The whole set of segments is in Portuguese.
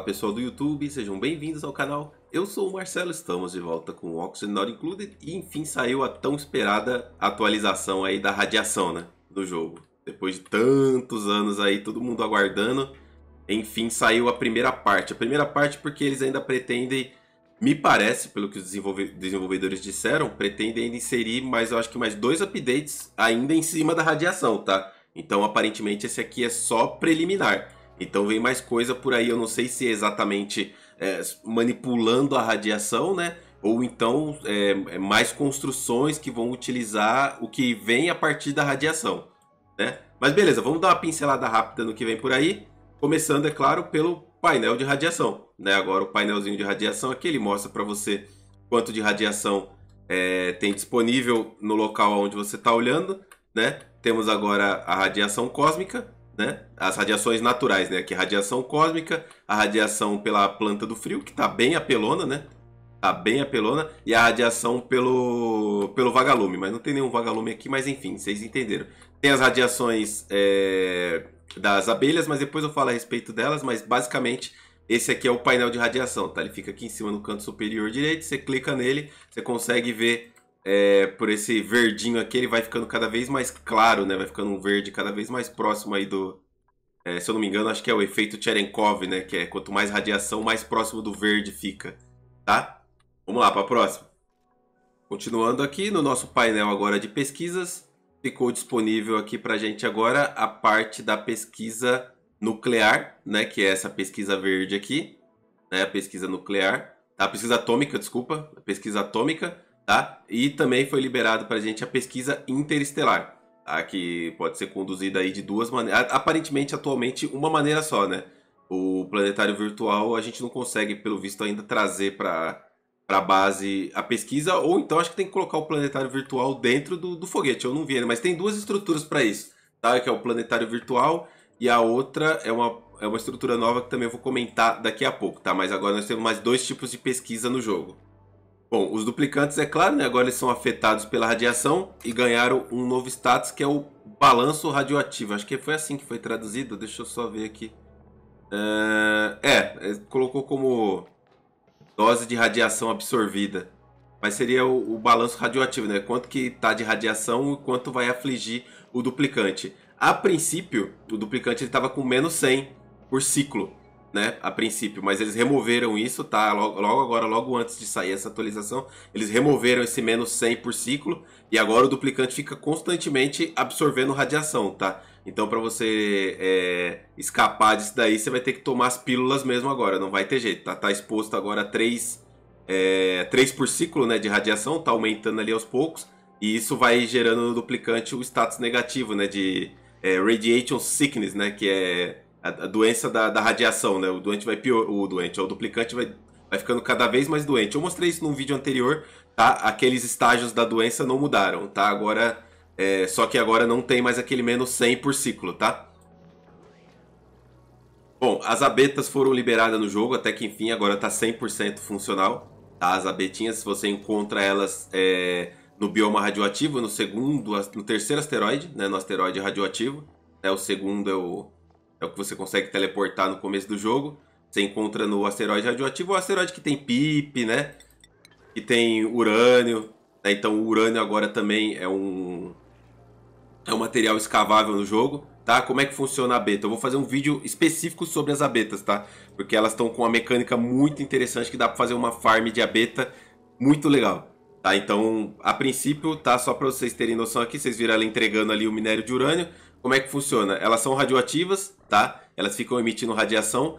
Olá pessoal do YouTube, sejam bem-vindos ao canal. Eu sou o Marcelo, estamos de volta com o Oxygen Not Included e enfim saiu a tão esperada atualização aí da radiação, né, do jogo. Depois de tantos anos aí, todo mundo aguardando, enfim saiu a primeira parte. A primeira parte porque eles ainda pretendem, me parece, pelo que os desenvolvedores disseram, pretendem inserir mais, eu acho que mais dois updates ainda em cima da radiação, tá? Então aparentemente esse aqui é só preliminar. Então vem mais coisa por aí, eu não sei se é exatamente é, manipulando a radiação, né? Ou então é, é, mais construções que vão utilizar o que vem a partir da radiação, né? Mas beleza, vamos dar uma pincelada rápida no que vem por aí. Começando, é claro, pelo painel de radiação, né? Agora o painelzinho de radiação aqui, ele mostra para você quanto de radiação é, tem disponível no local onde você está olhando, né? Temos agora a radiação cósmica, né? As radiações naturais, né? Que é a radiação cósmica, a radiação pela planta do frio, que tá bem apelona, né? Tá bem apelona, e a radiação pelo, pelo vagalume, mas não tem nenhum vagalume aqui, mas enfim, vocês entenderam. Tem as radiações é, das abelhas, mas depois eu falo a respeito delas, mas basicamente esse aqui é o painel de radiação, tá? Ele fica aqui em cima no canto superior direito, você clica nele, você consegue ver é, por esse verdinho aqui, ele vai ficando cada vez mais claro, né? Vai ficando um verde cada vez mais próximo aí do... É, se eu não me engano, acho que é o efeito Cherenkov, né? Que é quanto mais radiação, mais próximo do verde fica, tá? Vamos lá para a próxima. Continuando aqui no nosso painel agora de pesquisas, ficou disponível aqui para a gente agora a parte da pesquisa nuclear, né? Que é essa pesquisa verde aqui, né? A pesquisa nuclear, tá? a pesquisa atômica, desculpa, a pesquisa atômica. Tá? E também foi liberado para a gente a pesquisa interestelar, tá? que pode ser conduzida aí de duas maneiras. Aparentemente, atualmente, uma maneira só, né? O planetário virtual a gente não consegue, pelo visto, ainda trazer para a base a pesquisa, ou então acho que tem que colocar o planetário virtual dentro do, do foguete. Eu não vi, né? mas tem duas estruturas para isso, tá? que é o planetário virtual e a outra é uma, é uma estrutura nova que também eu vou comentar daqui a pouco, tá? Mas agora nós temos mais dois tipos de pesquisa no jogo. Bom, os duplicantes, é claro, né, agora eles são afetados pela radiação e ganharam um novo status que é o balanço radioativo. Acho que foi assim que foi traduzido, deixa eu só ver aqui. é, é, é colocou como dose de radiação absorvida. Mas seria o, o balanço radioativo, né? Quanto que está de radiação e quanto vai afligir o duplicante. A princípio, o duplicante estava com menos 100 por ciclo né, a princípio, mas eles removeram isso, tá? Logo, logo agora, logo antes de sair essa atualização, eles removeram esse menos 100 por ciclo e agora o duplicante fica constantemente absorvendo radiação, tá? Então, para você é, escapar disso daí, você vai ter que tomar as pílulas mesmo agora, não vai ter jeito, tá? Tá exposto agora a 3, é, 3 por ciclo né, de radiação, tá aumentando ali aos poucos, e isso vai gerando no duplicante o status negativo, né, de é, radiation sickness, né, que é a, doença da, da, radiação, né? O doente vai pior, o doente, o duplicante vai, vai ficando cada vez mais doente. Eu mostrei isso num vídeo anterior, tá? Aqueles estágios da doença não mudaram, tá? Agora, é, só que agora não tem mais aquele menos 100 por ciclo, tá? Bom, as abetas foram liberadas no jogo, até que enfim, agora tá 100% funcional, tá? As abetinhas, se você encontra elas... É, no bioma radioativo, no segundo, no terceiro asteroide, né, no asteroide radioativo, né, o segundo é o é o que você consegue teleportar no começo do jogo. Você encontra no asteroide radioativo, é o asteroide que tem PIP, né? Que tem urânio. Né? Então o urânio agora também é um, é um material escavável no jogo, tá? Como é que funciona a beta? Eu vou fazer um vídeo específico sobre as abetas, tá? Porque elas estão com uma mecânica muito interessante que dá para fazer uma farm de abeta muito legal. Tá, então, a princípio, tá só para vocês terem noção aqui, vocês viram ela entregando ali o minério de urânio como é que funciona? Elas são radioativas, tá? Elas ficam emitindo radiação.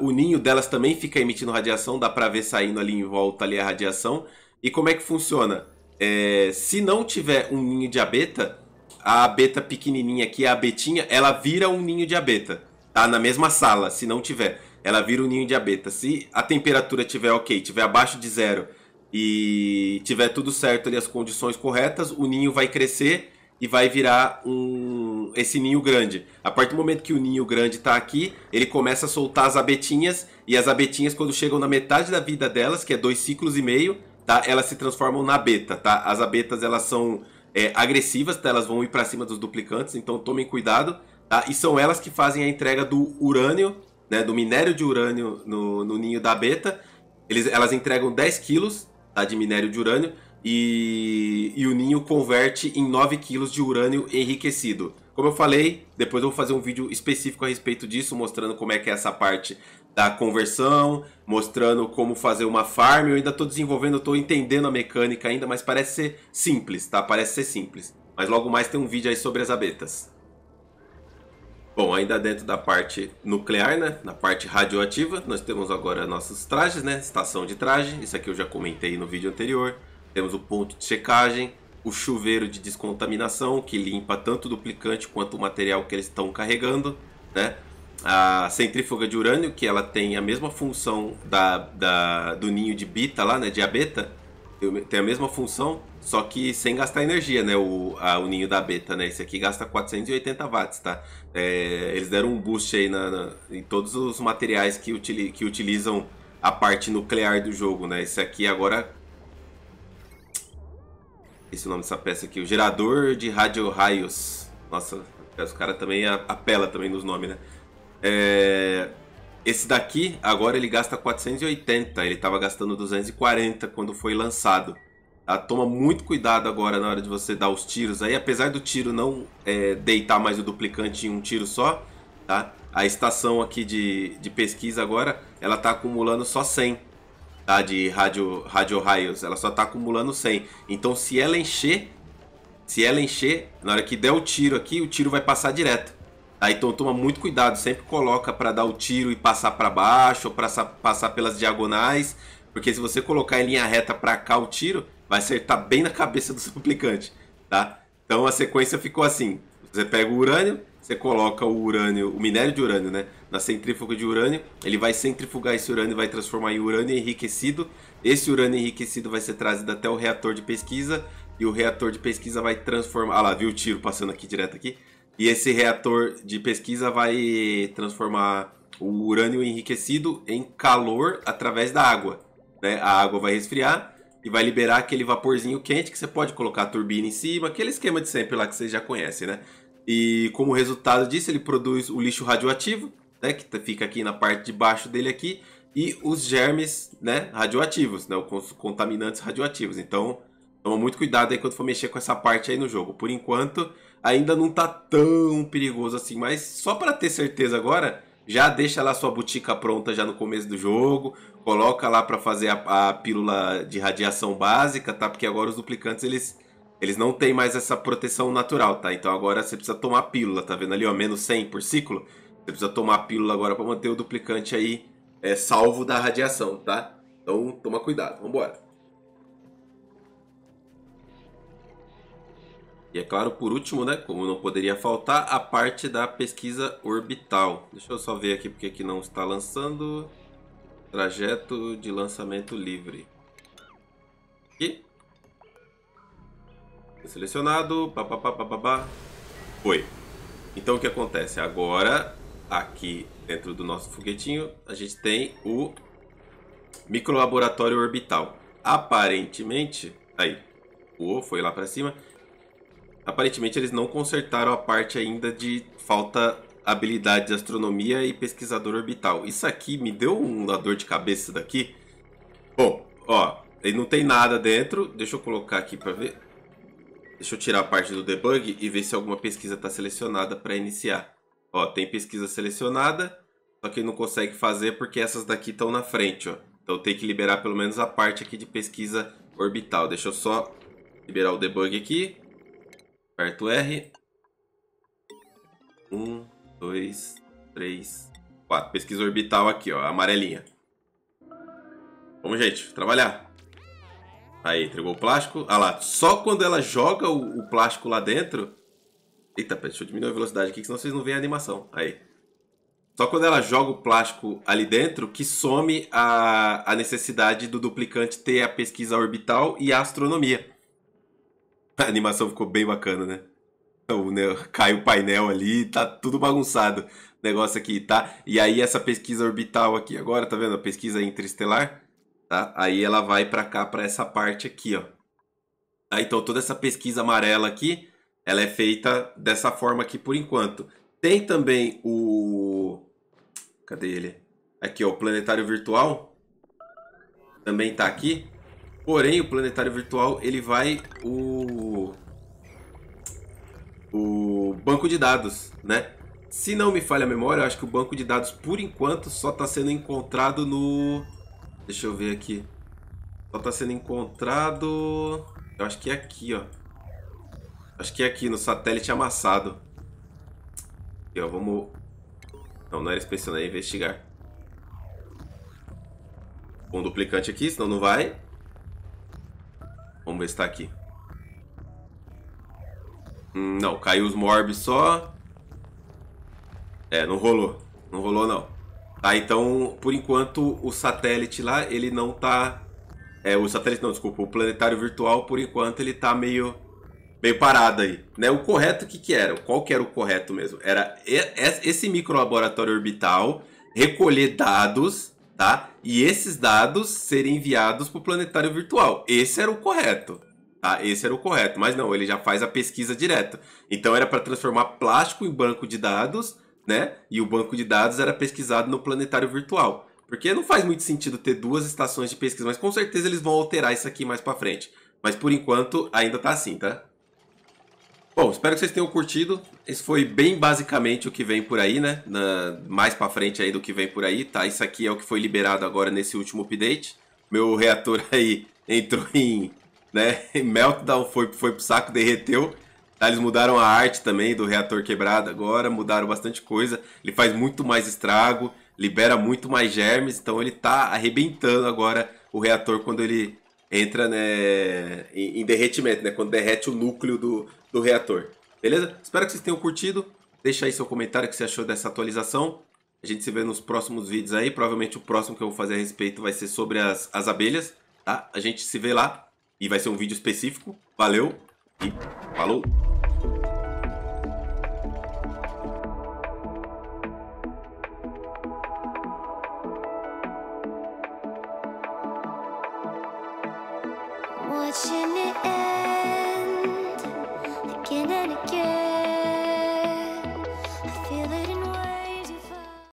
o ninho delas também fica emitindo radiação, dá pra ver saindo ali em volta ali a radiação. E como é que funciona? É, se não tiver um ninho de abeta, a abeta pequenininha aqui, a abetinha, ela vira um ninho de abeta, tá? Na mesma sala, se não tiver. Ela vira um ninho de abeta. Se a temperatura tiver ok, tiver abaixo de zero e tiver tudo certo ali, as condições corretas, o ninho vai crescer e vai virar um esse ninho grande. A partir do momento que o ninho grande está aqui, ele começa a soltar as abetinhas, e as abetinhas, quando chegam na metade da vida delas, que é dois ciclos e meio, tá? Elas se transformam na beta, tá? As abetas, elas são é, agressivas, tá? Elas vão ir para cima dos duplicantes, então tomem cuidado, tá? E são elas que fazem a entrega do urânio, né? Do minério de urânio no, no ninho da beta. Eles, elas entregam 10 quilos tá? de minério de urânio, e, e, o ninho converte em 9 quilos de urânio enriquecido. Como eu falei, depois eu vou fazer um vídeo específico a respeito disso, mostrando como é que é essa parte da conversão, mostrando como fazer uma farm. Eu ainda estou desenvolvendo, estou entendendo a mecânica ainda, mas parece ser simples, tá? Parece ser simples. Mas logo mais tem um vídeo aí sobre as abetas. Bom, ainda dentro da parte nuclear, né? Na parte radioativa, nós temos agora nossos trajes, né? Estação de traje, isso aqui eu já comentei no vídeo anterior. Temos o ponto de checagem, o chuveiro de descontaminação que limpa tanto o duplicante quanto o material que eles estão carregando, né? A centrífuga de urânio, que ela tem a mesma função da, da do ninho de bita lá, né? De abeta, tem a mesma função, só que sem gastar energia, né? O, a, o ninho da beta, né? Esse aqui gasta 480 watts, tá? É, eles deram um boost aí na, na, em todos os materiais que, utili, que utilizam a parte nuclear do jogo, né? Esse aqui agora esse nome dessa peça aqui, o gerador de rádio raios. Nossa, os caras também apela também nos nomes, né? É... Esse daqui, agora ele gasta 480, ele estava gastando 240 quando foi lançado. Tá? Toma muito cuidado agora na hora de você dar os tiros aí, apesar do tiro não é, deitar mais o duplicante em um tiro só, tá? A estação aqui de, de pesquisa agora, ela tá acumulando só 100, tá, de rádio, rádio raios, ela só tá acumulando 100. Então se ela encher, se ela encher, na hora que der o tiro aqui, o tiro vai passar direto. Tá? Então toma muito cuidado, sempre coloca para dar o tiro e passar para baixo, ou pra, passar pelas diagonais, porque se você colocar em linha reta para cá o tiro, vai acertar bem na cabeça do suplicante, tá? Então a sequência ficou assim: você pega o urânio, você coloca o urânio, o minério de urânio, né? Na centrífuga de urânio, ele vai centrifugar esse urânio, e vai transformar em urânio enriquecido. Esse urânio enriquecido vai ser trazido até o reator de pesquisa e o reator de pesquisa vai transformar. Ah lá, viu o tiro passando aqui direto aqui? E esse reator de pesquisa vai transformar o urânio enriquecido em calor através da água. Né? A água vai resfriar e vai liberar aquele vaporzinho quente que você pode colocar a turbina em cima, aquele esquema de sempre lá que vocês já conhecem, né? E como resultado disso, ele produz o lixo radioativo, né, que tá, fica aqui na parte de baixo dele aqui, e os germes, né, radioativos, né, os contaminantes radioativos. Então, toma muito cuidado aí quando for mexer com essa parte aí no jogo. Por enquanto, ainda não tá tão perigoso assim, mas só para ter certeza agora, já deixa lá sua botica pronta já no começo do jogo, coloca lá para fazer a, a, pílula de radiação básica, tá? Porque agora os duplicantes eles eles não têm mais essa proteção natural, tá? Então agora você precisa tomar pílula, tá vendo ali, ó, menos 100 por ciclo. Você precisa tomar pílula agora para manter o duplicante aí é, salvo da radiação, tá? Então toma cuidado, vambora. E é claro, por último, né, como não poderia faltar, a parte da pesquisa orbital. Deixa eu só ver aqui porque aqui não está lançando. Trajeto de lançamento livre. Aqui. Selecionado. Papapá, papapá. Foi. Então o que acontece? Agora, aqui dentro do nosso foguetinho, a gente tem o microlaboratório orbital. Aparentemente, aí, o foi lá para cima aparentemente eles não consertaram a parte ainda de falta habilidade de astronomia e pesquisador orbital. Isso aqui me deu uma dor de cabeça daqui. Bom, ó, ele não tem nada dentro. Deixa eu colocar aqui para ver. Deixa eu tirar a parte do debug e ver se alguma pesquisa está selecionada para iniciar. Ó, tem pesquisa selecionada, só que não consegue fazer porque essas daqui estão na frente, ó. Então tem que liberar pelo menos a parte aqui de pesquisa orbital. Deixa eu só liberar o debug aqui. Aperto R. Um, dois, três, quatro. Pesquisa orbital aqui, ó. Amarelinha. Vamos, gente. Trabalhar. Aí, entregou o plástico. Ah lá, só quando ela joga o, o plástico lá dentro... Eita, deixa eu diminuir a velocidade aqui, senão vocês não veem a animação. Aí. Só quando ela joga o plástico ali dentro que some a, a necessidade do duplicante ter a pesquisa orbital e a astronomia. A animação ficou bem bacana, né? O, então, né? Cai o painel ali, tá tudo bagunçado. O negócio aqui, tá? E aí essa pesquisa orbital aqui agora, tá vendo? A pesquisa interestelar, tá? Aí ela vai para cá, para essa parte aqui, ó. Tá? Então toda essa pesquisa amarela aqui, ela é feita dessa forma aqui por enquanto. Tem também o... Cadê ele? Aqui, ó, o planetário virtual. Também tá aqui. Porém, o planetário virtual, ele vai o o banco de dados, né? Se não me falha a memória, eu acho que o banco de dados por enquanto só está sendo encontrado no Deixa eu ver aqui. Só está sendo encontrado, eu acho que é aqui, ó. Acho que é aqui no satélite amassado. Aqui, ó, vamos Não, não era inspecionar, é investigar. Um duplicante aqui, senão não vai. Vamos ver se tá aqui. Hum, não, caiu os morbs só. É, não rolou. Não rolou, não. Tá, então, por enquanto, o satélite lá, ele não tá... É, o satélite não, desculpa. O planetário virtual, por enquanto, ele tá meio... Meio parado aí, né? O correto, o que que era? Qual que era o correto mesmo? Era esse micro laboratório orbital recolher dados tá? E esses dados serem enviados para o planetário virtual. Esse era o correto, tá? Esse era o correto, mas não, ele já faz a pesquisa direto. Então era para transformar plástico em banco de dados, né? E o banco de dados era pesquisado no planetário virtual. Porque não faz muito sentido ter duas estações de pesquisa, mas com certeza eles vão alterar isso aqui mais para frente. Mas por enquanto ainda tá assim, tá? Bom, espero que vocês tenham curtido. Esse foi bem basicamente o que vem por aí, né? Na, mais para frente aí do que vem por aí, tá? Isso aqui é o que foi liberado agora nesse último update. Meu reator aí entrou em, né, meltdown, foi, foi pro saco, derreteu. Tá, eles mudaram a arte também do reator quebrado agora, mudaram bastante coisa. Ele faz muito mais estrago, libera muito mais germes, então ele tá arrebentando agora o reator quando ele entra né, em, em derretimento, né? Quando derrete o núcleo do, do reator. Beleza? Espero que vocês tenham curtido. Deixa aí seu comentário que você achou dessa atualização. A gente se vê nos próximos vídeos aí. Provavelmente o próximo que eu vou fazer a respeito vai ser sobre as, as abelhas, tá? A gente se vê lá e vai ser um vídeo específico. Valeu e falou!